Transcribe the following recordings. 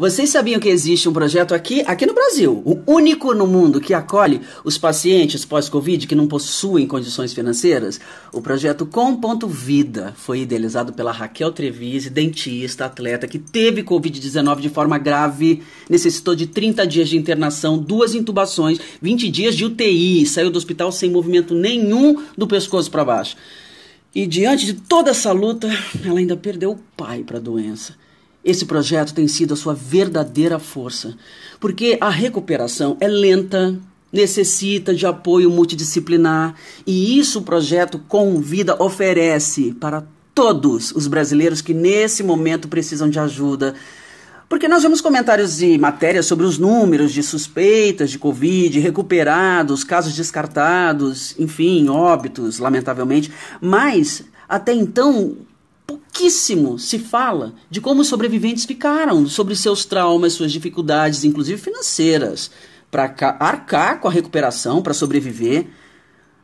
Vocês sabiam que existe um projeto aqui, aqui no Brasil, o único no mundo que acolhe os pacientes pós-Covid que não possuem condições financeiras? O projeto Com.Vida foi idealizado pela Raquel Trevise, dentista, atleta, que teve Covid-19 de forma grave, necessitou de 30 dias de internação, duas intubações, 20 dias de UTI, saiu do hospital sem movimento nenhum do pescoço para baixo. E diante de toda essa luta, ela ainda perdeu o pai para a doença. Esse projeto tem sido a sua verdadeira força, porque a recuperação é lenta, necessita de apoio multidisciplinar e isso o projeto Convida oferece para todos os brasileiros que nesse momento precisam de ajuda. Porque nós vemos comentários e matérias sobre os números de suspeitas de Covid, recuperados, casos descartados, enfim, óbitos, lamentavelmente. Mas, até então, pouquíssimo se fala de como os sobreviventes ficaram, sobre seus traumas, suas dificuldades, inclusive financeiras, para arcar com a recuperação, para sobreviver.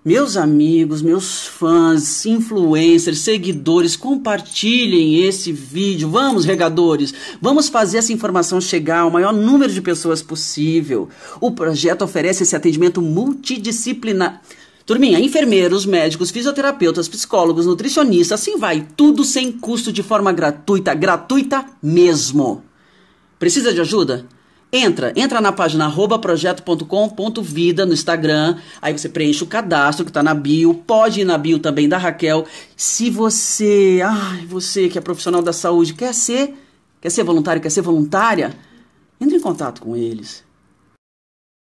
Meus amigos, meus fãs, influencers, seguidores, compartilhem esse vídeo. Vamos, regadores, vamos fazer essa informação chegar ao maior número de pessoas possível. O projeto oferece esse atendimento multidisciplinar. Turminha, enfermeiros, médicos, fisioterapeutas, psicólogos, nutricionistas, assim vai, tudo sem custo de forma gratuita, gratuita mesmo. Precisa de ajuda? Entra, entra na página projeto.com.vida no Instagram, aí você preenche o cadastro que está na bio, pode ir na bio também da Raquel. Se você, ai, você que é profissional da saúde, quer ser, quer ser voluntário, quer ser voluntária, entre em contato com eles.